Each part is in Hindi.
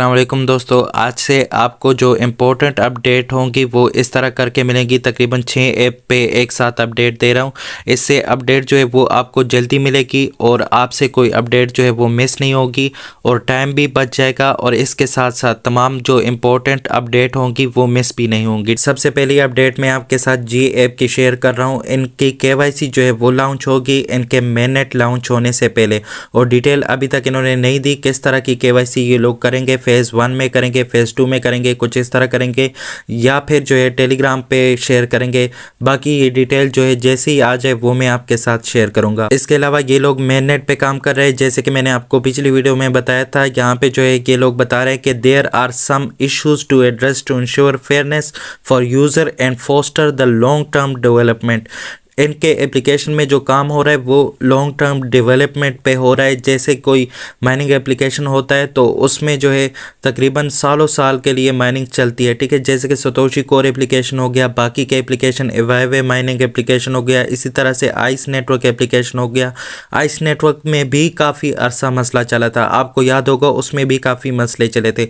असलम दोस्तों आज से आपको जो इम्पोर्टेंट अपडेट होंगी वो इस तरह करके मिलेंगी तकरीबन छः ऐप पे एक साथ अपडेट दे रहा हूँ इससे अपडेट जो है वो आपको जल्दी मिलेगी और आपसे कोई अपडेट जो है वो मिस नहीं होगी और टाइम भी बच जाएगा और इसके साथ साथ तमाम जो इम्पोर्टेंट अपडेट होंगी वो मिस भी नहीं होंगी सबसे पहली अपडेट मैं आपके साथ जी ऐप की शेयर कर रहा हूँ इनकी के जो है वो लॉन्च होगी इनके मेनेट लॉन्च होने से पहले और डिटेल अभी तक इन्होंने नहीं दी किस तरह की के ये लोग करेंगे फेज़ वन में करेंगे फेज़ टू में करेंगे कुछ इस तरह करेंगे या फिर जो है टेलीग्राम पे शेयर करेंगे बाकी ये डिटेल जो है जैसे ही आ जाए वो मैं आपके साथ शेयर करूँगा इसके अलावा ये लोग मेननेट पे काम कर रहे हैं जैसे कि मैंने आपको पिछली वीडियो में बताया था यहाँ पे जो है ये लोग बता रहे हैं कि there are some issues to address to ensure fairness for user and foster the long term development इनके एप्लीकेशन में जो काम हो रहा है वो लॉन्ग टर्म डेवलपमेंट पे हो रहा है जैसे कोई माइनिंग एप्लीकेशन होता है तो उसमें जो है तकरीबन सालों साल के लिए माइनिंग चलती है ठीक है जैसे कि सतोशी कोर एप्लीकेशन हो गया बाकी के एप्लीकेशन एवाइवे माइनिंग एप्लीकेशन हो गया इसी तरह से आइस नेटवर्क एप्लीकेशन हो गया आइस नेटवर्क में भी काफ़ी अरसा मसला चला था आपको याद होगा उसमें भी काफ़ी मसले चले थे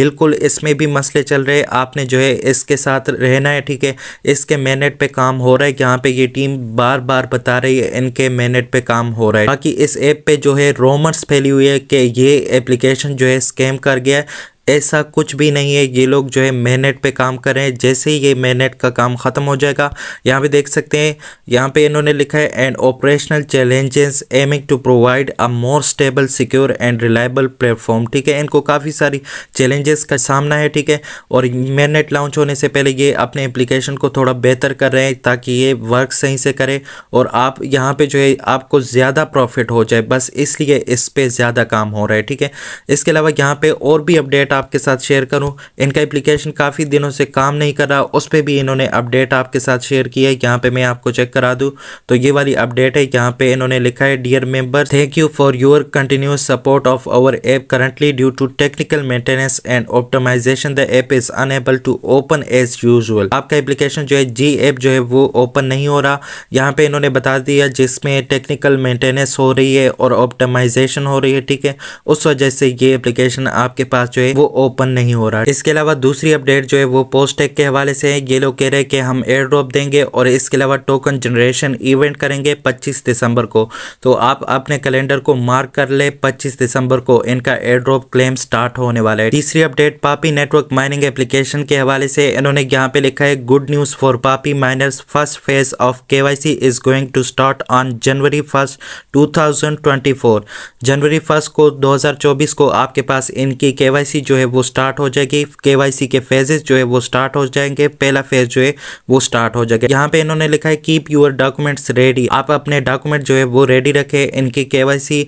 बिल्कुल इसमें भी मसले चल रहे आपने जो है इसके साथ रहना है ठीक है इसके मैनेट पर काम हो रहा है यहाँ पर ये टीम टीम बार बार बता रही है इनके मेहनत पे काम हो रहा है बाकी इस ऐप पे जो है रोमर्स फैली हुई है कि ये एप्लीकेशन जो है स्कैम कर गया है ऐसा कुछ भी नहीं है ये लोग जो है मेहनत पे काम कर रहे हैं जैसे ही ये मेहनत का काम ख़त्म हो जाएगा यहाँ पे देख सकते हैं यहाँ पे इन्होंने लिखा है and operational challenges aiming to provide a more stable secure and reliable platform ठीक है इनको काफ़ी सारी चैलेंजेस का सामना है ठीक है और मेहनत लॉन्च होने से पहले ये अपने एप्लीकेशन को थोड़ा बेहतर कर रहे हैं ताकि ये वर्क सही से करें और आप यहाँ पर जो है आपको ज़्यादा प्रॉफिट हो जाए बस इसलिए इस पर ज़्यादा काम हो रहा है ठीक है इसके अलावा यहाँ पर और भी अपडेट आपके साथ शेयर करूं इनका एप्लीकेशन काफ़ी दिनों से काम नहीं कर रहा उस पर भी इन्होंने अपडेट आपके साथ शेयर किया है यहाँ पे मैं आपको चेक करा दूँ तो ये वाली अपडेट है यहाँ पे इन्होंने लिखा है dear member thank you for your continuous support of our app currently due to technical maintenance and optimization the app is unable to open as usual आपका एप्लीकेशन जो है जी ऐप जो है वो ओपन नहीं हो रहा यहाँ पे इन्होंने बता दिया जिसमें टेक्निकल मेंटेनेंस हो रही है और ऑप्टोमाइजेशन हो रही है ठीक है उस वजह से ये एप्लीकेशन आपके पास जो है वो ओपन नहीं हो रहा इसके अलावा दूसरी अपडेट जो है वो पोस्टेक के हवाले से है ये लोग कह रहे हैं कि हम एयर ड्रॉप देंगे और इसके अलावा टोकन जनरेशन इवेंट करेंगे 25 दिसंबर को तो आप अपने कैलेंडर को मार्क कर ले 25 दिसंबर को इनका एयर ड्रॉप क्लेम स्टार्ट होने वाला है तीसरी अपडेट पापी नेटवर्क माइनिंग एप्लीकेशन के हवाले से इन्होंने यहाँ पे लिखा है good news for poppy miners first phase of K is going to start on January first to January first को दो को आपके पास इनकी के जो है वो स्टार्ट हो जाएगी के के फेजेस जो है वो स्टार्ट हो जाएंगे पहला फेज जो है वो स्टार्ट हो जाएगा यहाँ पे इन्होंने लिखा है कीप यूर डॉक्यूमेंट्स रेडी आप अपने डॉक्यूमेंट जो है वो रेडी रखें इनकी के वाई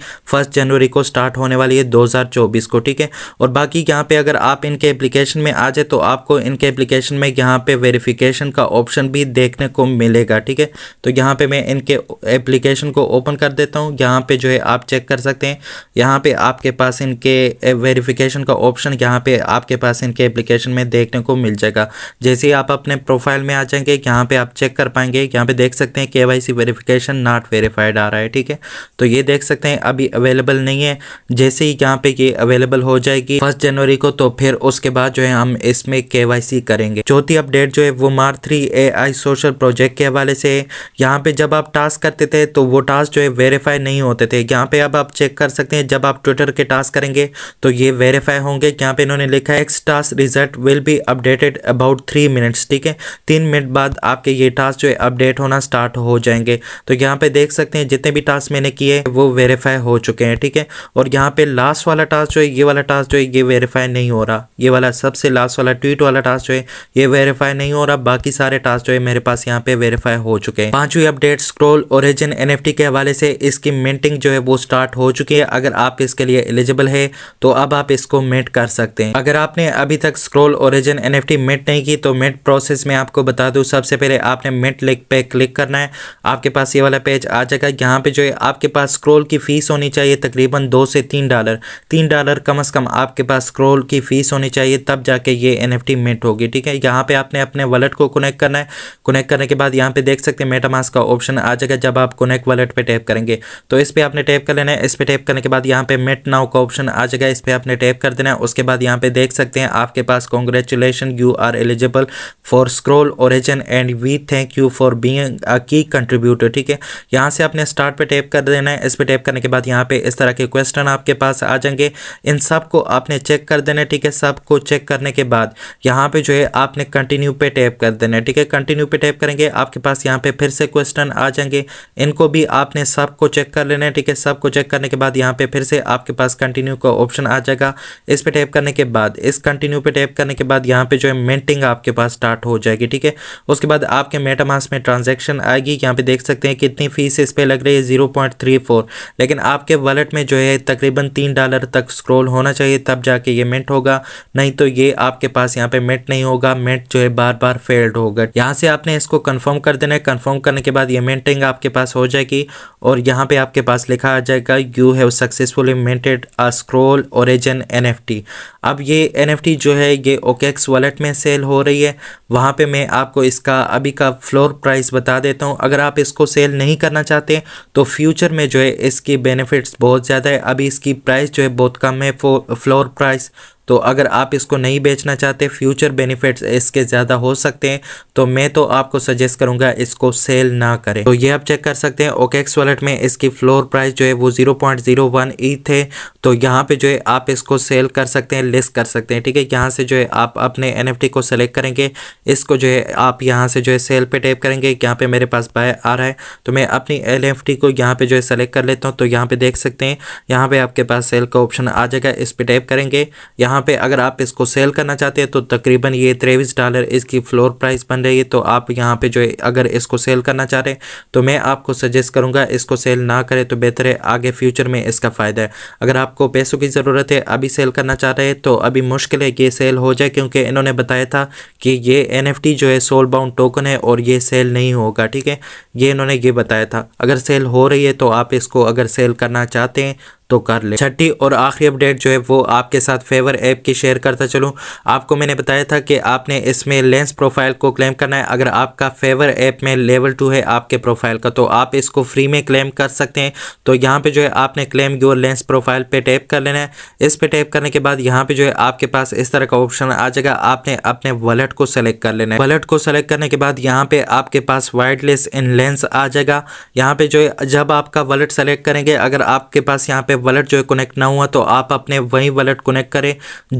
जनवरी को स्टार्ट होने वाली है 2024 को ठीक है और बाकी यहाँ पे अगर आप इनके एप्लीकेशन में आ जाए तो आपको इनके एप्लीकेशन में यहाँ पे वेरिफिकेशन का ऑप्शन भी देखने को मिलेगा ठीक है तो यहाँ पे मैं इनके एप्लीकेशन को ओपन कर देता हूँ यहाँ पे जो है आप चेक कर सकते हैं यहाँ पे आपके पास इनके वेरिफिकेशन का ऑप्शन यहाँ पे आपके पास इनके एप्लीकेशन में देखने को मिल जाएगा जैसे ही आप अपने प्रोफाइल में आ जाएंगे यहाँ पे आप चेक कर पाएंगे यहाँ पे देख सकते हैं K Y C verification not verified आ रहा है ठीक है तो ये देख सकते हैं अभी अवेलेबल नहीं है जैसे ही यहाँ पे ये अवेलेबल हो जाएगी फर्स्ट जनवरी को तो फिर उसके बाद जो है हम इसमें के वाई सी करेंगे चौथी अपडेट जो है वो मार three A I social project के हवाले से यहाँ पे जब आप टास्क करते थे तो वो टास्क जो है वेरीफाई नहीं होते थे यहाँ पे अब आप चेक कर सकते हैं जब आप ट्विटर के टास्क करेंगे तो ये वेरीफाई होंगे क्या यहाँ पे इन्होंने लिखा है X task result will be updated about three minutes ठीक है तीन मिनट बाद आपके ये टास्क जो है अपडेट होना स्टार्ट हो जाएंगे तो यहाँ पे देख सकते हैं जितने भी टास्क मैंने किए वो वेरीफाई हो चुके हैं ठीक है और यहाँ पे लास्ट वाला टास्क जो है ये वाला टास्क जो है ये वेरीफाई नहीं हो रहा ये वाला सबसे लास्ट वाला ट्वीट वाला टास्क जो है ये वेरीफाई नहीं हो रहा बाकी सारे टास्क जो है मेरे पास यहाँ पे वेरीफाई हो चुके हैं पांचवी अपडेट स्क्रोल ओरिजिन एन के हवाले से इसकी मिंटिंग जो है वो स्टार्ट हो चुकी है अगर आप इसके लिए एलिजिबल है तो अब आप इसको मिंट कर कर सकते हैं अगर आपने अभी तक स्क्रोल ओरिजिन एन मेट नहीं की तो मेट प्रोसेस में आपको बता दूँ सबसे पहले आपने मेट लिंक पे क्लिक करना है आपके पास ये वाला पेज आ जाएगा यहाँ पे जो है आपके पास स्क्रोल की फ़ीस होनी चाहिए तकरीबन दो से तीन डॉलर तीन डॉलर कम अज़ कम आपके पास स्क्रोल की फ़ीस होनी चाहिए तब जाके ये एन एफ होगी ठीक है यहाँ पे आपने अपने वॉलेट को कनेक्ट करना है कनेक्ट करने के बाद यहाँ पे देख सकते हैं मेटामास का ऑप्शन आ जाएगा जब आप कनेक्ट वॉलेट पे टैप करेंगे तो इस पर आपने टैप कर लेना है इस पर टैप करने के बाद यहाँ पे मेट नाव का ऑप्शन आ जाएगा इस पर आपने टैप कर देना है उसके उसके बाद यहाँ पे देख सकते हैं आपके पास congratulation you are eligible for scroll origin and we thank you for being a key contributor ठीक है यहाँ से आपने स्टार्ट पे टैप कर देना है इस पर टैप करने के बाद यहाँ पे इस तरह के क्वेश्चन आपके पास आ जाएंगे इन सब को आपने चेक कर देना है ठीक है सब को चेक करने के बाद यहाँ पे जो है आपने कंटिन्यू पे टैप कर देना है ठीक है कंटिन्यू पे टैप करेंगे आपके पास यहाँ पे फिर से क्वेश्चन आ जाएंगे इनको भी आपने सब को चेक कर लेना है ठीक है सब को चेक करने के बाद यहाँ पे फिर से आपके पास कंटिन्यू का ऑप्शन आ जाएगा इस पर टैप टैप करने के बाद इस कंटिन्यू पे टैप करने के बाद यहाँ पे जो है मेंटिंग आपके पास स्टार्ट हो जाएगी ठीक है उसके बाद आपके मेटामास में ट्रांजेक्शन आएगी यहाँ पे देख सकते हैं कितनी फीस इस पर लग रही है जीरो लेकिन आपके वॉलेट में जो है तकरीबन तीन डॉलर तक स्क्रोल होना चाहिए तब जाके ये मेंट होगा नहीं तो ये आपके पास यहाँ पे मेंट नहीं होगा मेंट जो है बार बार फेल्ड होगा यहाँ से आपने इसको कन्फर्म कर देना है कन्फर्म करने के बाद ये मेंटिंग आपके पास हो जाएगी और यहाँ पे आपके पास लिखा आ जाएगा you have successfully minted a scroll origin N F T अब ये एन जो है ये ओकेक्स वॉलेट में सेल हो रही है वहाँ पे मैं आपको इसका अभी का फ्लोर प्राइस बता देता हूँ अगर आप इसको सेल नहीं करना चाहते तो फ्यूचर में जो है इसकी बेनिफिट्स बहुत ज़्यादा है अभी इसकी प्राइस जो है बहुत कम है फ्लोर प्राइस तो अगर आप इसको नहीं बेचना चाहते फ्यूचर बेनिफिट्स इसके ज़्यादा हो सकते हैं तो मैं तो आपको सजेस्ट करूँगा इसको सेल ना करें तो ये आप चेक कर सकते हैं ओकेक्स वॉलेट में इसकी फ्लोर प्राइस जो है वो zero point zero one E थे तो यहाँ पे जो है आप इसको सेल कर सकते हैं लिस्ट कर सकते हैं ठीक है यहाँ से जो है आप अपने एन को सेलेक्ट करेंगे इसको जो है आप यहाँ से जो है सेल पर टैप करेंगे यहाँ पे मेरे पास बाय आ रहा है तो मैं अपनी एल को यहाँ पे जो है सेलेक्ट कर लेता हूँ तो यहाँ पे देख सकते हैं यहाँ पे आपके पास सेल का ऑप्शन आ जाएगा इस पर टैप करेंगे यहाँ यहाँ पे अगर आप इसको सेल करना चाहते हैं तो तकरीबन ये तेईस डॉलर इसकी फ्लोर प्राइस बन रही है तो आप यहाँ पे जो अगर इसको सेल करना चाह रहे हैं तो मैं आपको सजेस्ट करूँगा इसको सेल ना करें तो बेहतर है आगे फ्यूचर में इसका फ़ायदा है अगर आपको पैसों की ज़रूरत है अभी सेल करना चाह रहे हैं तो अभी मुश्किल है कि सेल हो जाए क्योंकि इन्होंने बताया था कि ये एन जो है सोल बाउंड टोकन है और ये सेल नहीं होगा ठीक है ये इन्होंने ये बताया था अगर सेल हो रही है तो आप इसको अगर सेल करना चाहते हैं तो कर ले छठी और आखिरी अपडेट जो है वो आपके साथ फेवर ऐप की शेयर करता चलूँ आपको मैंने बताया था कि आपने इसमें लेंस प्रोफाइल को क्लेम करना है अगर आपका फेवर ऐप में लेवल टू है आपके प्रोफाइल का तो आप इसको फ्री में क्लेम कर सकते हैं तो यहाँ पर जो है आपने क्लेम योर लेंस प्रोफाइल पर टैप कर लेना है इस पर टैप करने के बाद यहाँ पर जो है आपके पास इस तरह का ऑप्शन आ जाएगा आपने अपने वॉलेट को सेलेक्ट कर लेना है वॉलेट को सेलेक्ट करने के बाद यहाँ पे आपके पास वायरलेस इन लेंस आ जाएगा यहाँ पे जो है जब आपका वॉलेट सेलेक्ट करेंगे अगर आपके पास यहाँ पे वॉलेट जो है कनेक्ट ना हुआ तो आप अपने वही वॉलेट कनेक्ट करें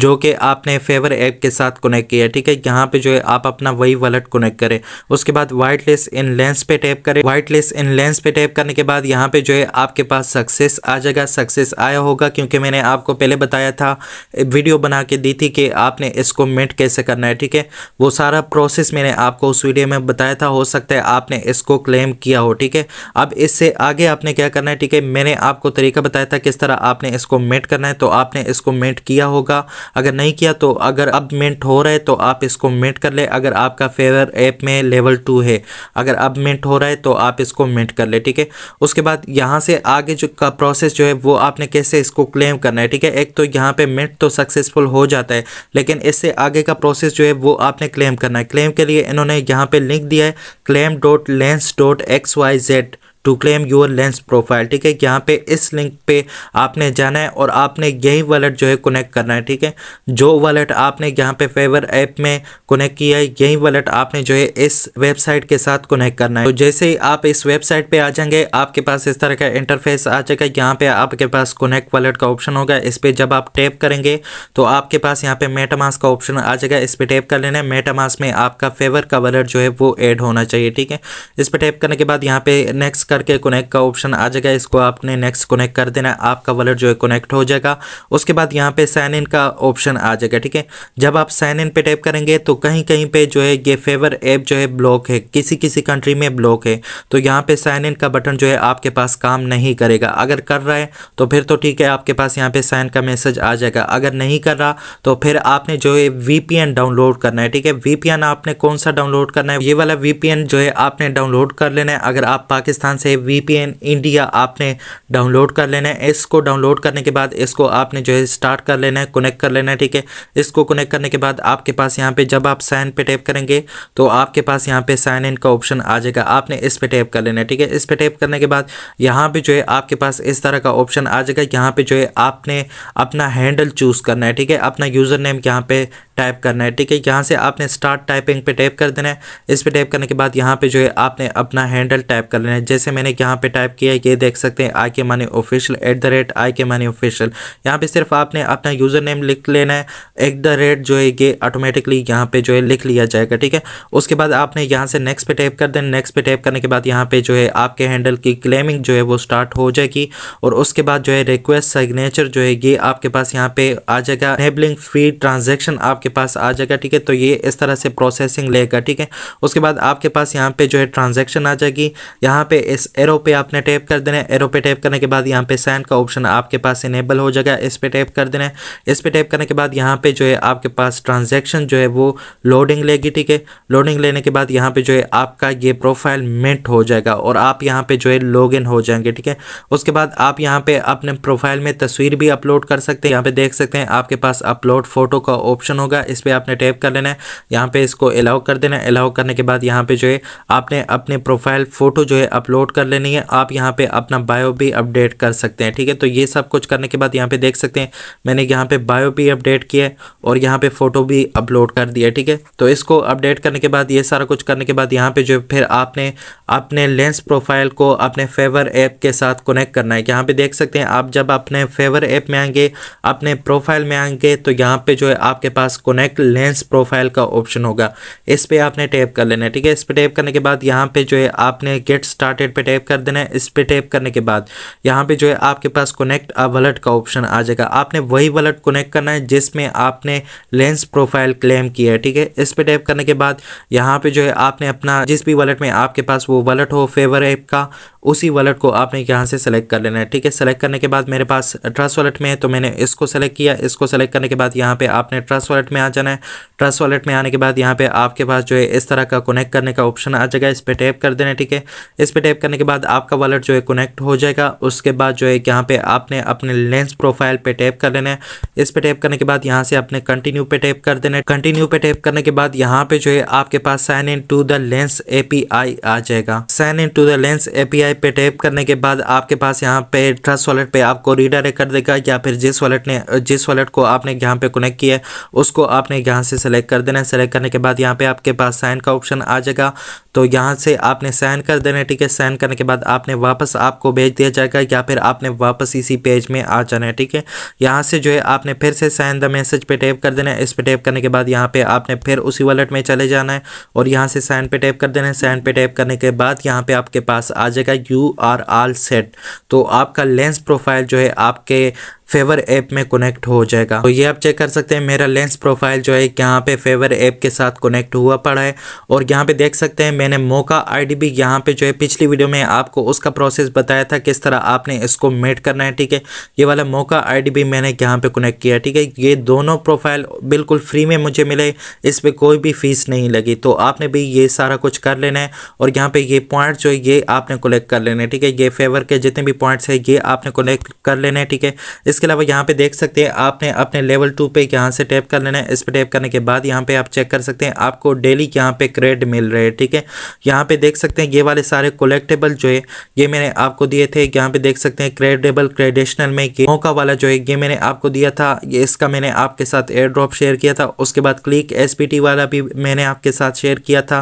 जो कि आपने फेवर ऐप के साथ कनेक्ट किया ठीक है यहाँ पे जो है आप अपना वही वॉलेट कनेक्ट करें उसके बाद वाइट लिस्ट इन लेंस पे टैप करें वाइट लिस्ट इन लेंस पे टैप करने के बाद यहाँ पे जो है आपके पास सक्सेस आ जाएगा सक्सेस आया होगा क्योंकि मैंने आपको पहले बताया था वीडियो बना के दी थी कि आपने इसको मिट कैसे करना है ठीक है वो सारा प्रोसेस मैंने आपको उस वीडियो में बताया था हो सकता है आपने इसको क्लेम किया हो ठीक है अब इससे आगे आपने क्या करना है ठीक है मैंने आपको तरीका बताया था किस तरह आपने इसको मेंट करना है तो आपने इसको मेंट किया होगा अगर नहीं किया तो अगर अब मेंट हो रहा है तो आप इसको मेंट कर ले अगर आपका फेवर ऐप में लेवल टू है अगर अब मेंट हो रहा है तो आप इसको मेंट कर ले ठीक है उसके बाद यहाँ से आगे जो का प्रोसेस जो है वो आपने कैसे इसको क्लेम करना है ठीक है एक तो यहाँ पर मेंट तो सक्सेसफुल हो जाता है लेकिन इससे आगे का प्रोसेस जो है वो आपने क्लेम करना है क्लेम के लिए इन्होंने यहाँ पर लिंक दिया है claim dot lens dot X Y Z to claim your lens profile ठीक है यहाँ पे इस लिंक पे आपने जाना है और आपने यही वॉलेट जो है कनेक्ट करना है ठीक है जो वॉलेट आपने यहाँ पे फेवर ऐप में कनेक्ट किया है यही वॉलेट आपने जो है इस वेबसाइट के साथ कनेक्ट करना है तो जैसे ही आप इस वेबसाइट पे आ जाएंगे आपके पास इस तरह का इंटरफेस आ जाएगा यहाँ पे आपके पास कनेक्ट वॉलेट का ऑप्शन होगा इस पर जब आप टैप करेंगे तो आपके पास यहाँ पे मेटामास का ऑप्शन आ जाएगा इस पर टैप कर लेना है मेटामास में आपका फेवर का वॉलेट जो है वो ऐड होना चाहिए ठीक है इस पर टैप करने के बाद यहाँ पे नेक्स्ट करके कनेक्ट का ऑप्शन आ जाएगा इसको आपने नेक्स्ट कनेक्ट कर देना आपका वॉलेट जो है कनेक्ट हो जाएगा उसके बाद यहाँ पे साइन इन का ऑप्शन आ जाएगा ठीक है जब आप साइन इन पे टैप करेंगे तो कहीं कहीं पे जो है ये फेवर ऐप जो है ब्लॉक है किसी किसी कंट्री में ब्लॉक है तो यहाँ पे साइन इन का बटन जो है आपके पास काम नहीं करेगा अगर कर रहा है तो फिर तो ठीक है आपके पास यहाँ पे साइन का मैसेज आ जाएगा अगर नहीं कर रहा तो फिर आपने जो है वी डाउनलोड करना है ठीक है वी आपने कौन सा डाउनलोड करना है ये वाला वी जो है आपने डाउनलोड कर लेना है अगर आप पाकिस्तान से से वी इंडिया आपने डाउनलोड कर लेना है इसको डाउनलोड करने के बाद इसको आपने जो है स्टार्ट कर लेना है कनेक्ट कर लेना है ठीक है इसको कनेक्ट करने के बाद आपके पास यहाँ पे जब आप साइन पे टैप करेंगे तो आपके पास यहाँ पे साइन इन का ऑप्शन आ जाएगा आपने इस पर टैप कर लेना है ठीक है इस पर टैप करने के बाद यहाँ पर जो है आपके पास इस तरह का ऑप्शन आ जाएगा यहाँ पर जो है आपने अपना हैंडल चूज़ करना है ठीक है अपना यूज़र नेम यहाँ पर टाइप करना है ठीक है यहाँ से आपने स्टार्ट टाइपिंग पे टैप कर देना है इस पर टैप करने के बाद यहाँ पे जो है आपने अपना हैंडल टाइप कर लेना है जैसे से मैंने यहाँ पे टाइप किया है ये देख सकते हैं I K money official at the rate I K money official यहाँ पे सिर्फ आपने अपना यूज़र नेम लिख लेना है एट द रेट जो है ये ऑटोमेटिकली यहाँ पे जो है लिख लिया जाएगा ठीक है उसके बाद आपने यहाँ से नेक्स्ट पे टाइप कर देना नेक्स्ट पे टाइप करने के बाद यहाँ पे जो है आपके हैंडल की क्लेमिंग जो है वो स्टार्ट हो जाएगी और उसके बाद जो है रिक्वेस्ट सिग्नेचर जो है ये आपके पास यहाँ पे आ जाएगा नेबलिंग फ्री ट्रांजेक्शन आपके पास आ जाएगा ठीक है तो ये इस तरह से प्रोसेसिंग लेगा ठीक है उसके बाद आपके पास यहाँ पे जो है ट्रांजेक्शन आ जाएगी यहाँ पे इस एरो पे आपने टैप कर देना है एरो पे टैप करने के बाद यहाँ पे सैंड का ऑप्शन आपके पास इनेबल हो जाएगा इस पर टैप कर देना है इस पर टैप करने के बाद यहाँ पे जो है आपके पास ट्रांजेक्शन जो है वो लोडिंग लेगी ठीक है लोडिंग लेने के बाद यहाँ पे जो है आपका ये प्रोफाइल मेंट हो जाएगा और आप यहाँ पे जो है लॉग हो जाएंगे ठीक है उसके बाद आप यहाँ पे अपने प्रोफाइल में तस्वीर भी अपलोड कर सकते हैं यहाँ पे देख सकते हैं आपके पास अपलोड फोटो का ऑप्शन होगा इस पर आपने टैप कर लेना है यहाँ पे इसको अलाउ कर देना है अलाउ करने के बाद यहाँ पे जो है आपने अपने प्रोफाइल फोटो जो है अपलोड अपलोड कर लेनी है आप यहाँ पे अपना बायो भी अपडेट कर सकते हैं ठीक है तो ये सब कुछ करने के बाद यहाँ पे देख सकते हैं मैंने यहाँ पे बायो भी अपडेट किया है और यहाँ पे फ़ोटो भी अपलोड कर दिया ठीक है तो इसको अपडेट करने के बाद ये सारा कुछ करने के बाद यहाँ पे जो फिर आपने अपने लेंस प्रोफाइल को अपने फेवर ऐप के साथ कनेक्ट करना है यहाँ पे देख सकते हैं आप जब अपने फेवर ऐप में आएंगे अपने प्रोफाइल में आएंगे तो यहाँ पे जो है आपके पास कनेक्ट लेंस प्रोफाइल का ऑप्शन होगा इस पर आपने टैप कर लेना है ठीक है इस पर टैप करने के बाद यहाँ पे जो है आपने गेट स्टार्टेड पे टैप कर देना है इस पे टैप करने के बाद यहाँ पे जो है आपके पास कनेक्ट अ वलट का ऑप्शन आ जाएगा आपने वही वलट कनेक्ट करना है जिसमें आपने लेंस प्रोफाइल क्लेम किया है ठीक है इस पे टैप करने के बाद यहाँ पे जो है आपने अपना जिस भी वॉलेट में आपके पास वो वॉलेट हो फेवर ऐप का उसी वॉलेट को आपने यहाँ से सेलेक्ट कर लेना है ठीक है सेलेक्ट करने के बाद मेरे पास ट्रस्ट वॉलेट में है तो मैंने इसको सेलेक्ट किया इसको सेलेक्ट करने के बाद यहाँ पे आपने ट्रस्ट वॉलेट में आ जाना है ट्रस्ट वॉलेट में आने के बाद यहाँ पे आपके पास जो है इस तरह का कनेक्ट करने का ऑप्शन आ जाएगा इस पर टैप कर देना ठीक है इस पर टैप करने के बाद आपका वॉलेट जो है कनेक्ट हो जाएगा उसके बाद जो है यहाँ पर आपने अपने लेंस प्रोफाइल पर टैप कर लेना है इस पर टैप करने के बाद यहाँ से आपने कंटिन्यू पे टैप कर देना है कंटिन्यू पे टैप करने के बाद यहाँ पे जो है आपके पास sign in to the lens A आ जाएगा sign in to the lens A I पे टैप करने के बाद आपके पास यहाँ पे ट्रस्ट वॉलेट पे आपको रीडायरेक्ट कर देगा या फिर जिस वॉलेट ने जिस वॉलेट को आपने यहाँ पे कनेक्ट किया है उसको आपने यहाँ से सेलेक्ट कर देना है सेलेक्ट करने के बाद यहाँ पे आपके पास साइन का ऑप्शन आ जाएगा तो यहाँ से आपने साइन कर देना ठीक है सैन करने के बाद आपने वापस आपको भेज दिया जाएगा या फिर आपने वापस इसी पेज में आ जाना है ठीक है यहाँ से जो है आपने फिर से साइन द मैसेज पे टैप कर देना है इस पर टैप करने के बाद यहाँ पे आपने फिर उसी वॉलेट में चले जाना है और यहाँ से साइन पे टैप कर देना है साइन पे टैप करने के बाद यहाँ पे आपके पास आ जाएगा यू आर आल सेट तो आपका लेंस प्रोफाइल जो है आपके फेवर ऐप में कनेक्ट हो जाएगा तो ये आप चेक कर सकते हैं मेरा लेंस प्रोफाइल जो है यहाँ पे फेवर ऐप के साथ कनेक्ट हुआ पड़ा है और यहाँ पे देख सकते हैं मैंने मोका आई डी यहाँ पे जो है पिछली वीडियो में आपको उसका प्रोसेस बताया था किस तरह आपने इसको मेट करना है ठीक है ये वाला मोका आई डी मैंने यहाँ पर कनेक्ट किया ठीक है ये दोनों प्रोफाइल बिल्कुल फ्री में मुझे मिले इस पर कोई भी फीस नहीं लगी तो आपने भी ये सारा कुछ कर लेना है और यहाँ पर ये पॉइंट जो है ये आपने कलेक्ट कर लेना है ठीक है ये फेवर के जितने भी पॉइंट्स है ये आपने कलेक्ट कर लेना है ठीक है इस इसके अलावा यहाँ पे देख सकते हैं आपने अपने लेवल टू पे यहाँ से टैप कर लेना है इस पर टैप करने के बाद यहाँ पे आप चेक कर सकते हैं आपको डेली यहाँ पे क्रेड मिल रहे हैं ठीक है यहाँ पे देख सकते हैं ये वाले सारे कोलेक्टेबल जो है ये मैंने आपको दिए थे यहाँ पे देख सकते हैं क्रेडेबल क्रेडिशनल में मौका वाला जो है ये मैंने आपको दिया था इसका मैंने आपके साथ एयर ड्रॉप शेयर किया था उसके बाद क्लिक एस वाला भी मैंने आपके साथ शेयर किया था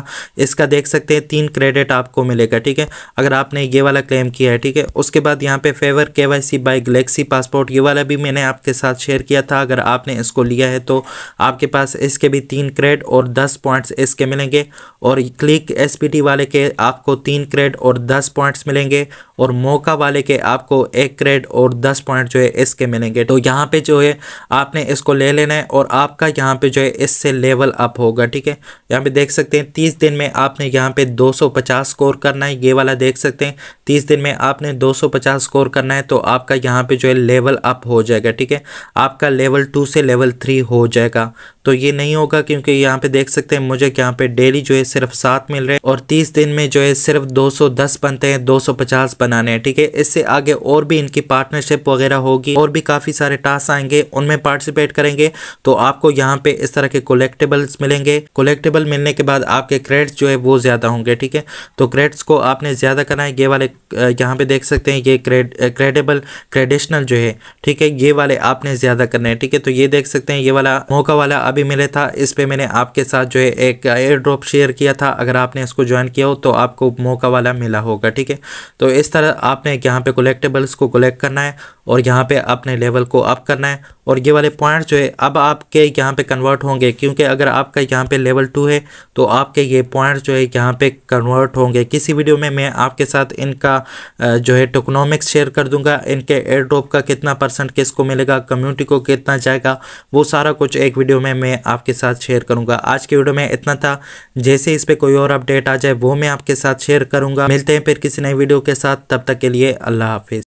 इसका देख सकते हैं तीन क्रेडिट आपको मिलेगा ठीक है अगर आपने ये वाला क्लेम किया है ठीक है उसके बाद यहाँ पे favor K Y C by galaxy passport ये वाला भी मैंने आपके साथ शेयर किया था अगर आपने इसको लिया है तो आपके पास इसके भी तीन क्रेड और दस पॉइंट्स इसके मिलेंगे और क्लिक एस वाले के आपको तीन क्रेड और दस पॉइंट्स मिलेंगे और मोका वाले के आपको एक क्रेड और दस पॉइंट जो है इसके मिलेंगे तो यहाँ पे जो है आपने इसको ले लेना है और आपका यहाँ पे जो है इससे लेवल अप होगा ठीक है यहाँ पे देख सकते हैं तीस दिन में आपने यहाँ पे दो सौ पचास स्कोर करना है ये वाला देख सकते हैं तीस दिन में आपने दो सौ पचास स्कोर करना है तो आपका यहाँ पे जो है लेवल अप अप हो जाएगा ठीक है आपका लेवल टू से लेवल थ्री हो जाएगा तो ये नहीं होगा क्योंकि यहाँ पे देख सकते हैं मुझे यहाँ पे डेली जो है सिर्फ सात मिल रहे हैं और तीस दिन में जो है सिर्फ दस बनते हैं पचास बनाने हैं ठीक है इससे आगे और भी इनकी पार्टनरशिप वगैरह होगी और भी काफ़ी सारे टास्क आएंगे उनमें पार्टिसिपेट करेंगे तो आपको यहाँ पे इस तरह के कोलेक्टेबल्स मिलेंगे कोलेक्टेबल मिलने के बाद आपके क्रेडिट्स जो है वो ज़्यादा होंगे ठीक है तो क्रेडिट्स को आपने ज़्यादा करना है ये वाले यहाँ पे देख सकते हैं ये क्रेडिबल क्रेडिशनल जो है ठीक है ये वाले आपने ज़्यादा करना है ठीक है तो ये देख सकते हैं ये वाला मौका वाला भी मिले था इस पर मैंने आपके साथ जो है एक एयर ड्रॉप शेयर किया था अगर आपने इसको ज्वाइन किया हो तो आपको मौका वाला मिला होगा ठीक है तो इस तरह आपने यहाँ पे कलेक्टेबल्स को कलेक्ट करना है और यहाँ पे अपने लेवल को अप करना है और ये वाले पॉइंट्स जो है अब आपके यहाँ पे कन्वर्ट होंगे क्योंकि अगर आपका यहाँ पे लेवल टू है तो आपके ये पॉइंट्स जो है यहाँ पे कन्वर्ट होंगे किसी वीडियो में मैं आपके साथ इनका जो है टोकनॉमिक्स शेयर कर दूंगा इनके एयर ड्रॉप का कितना परसेंट किसको मिलेगा कम्युनिटी को कितना जाएगा वो सारा कुछ एक वीडियो में मैं आपके साथ शेयर करूंगा आज के वीडियो में इतना था जैसे इस पर कोई और अपडेट आ जाए वो मैं आपके साथ शेयर करूंगा मिलते हैं फिर किसी नई वीडियो के साथ तब तक के लिए अल्लाह हाफिज़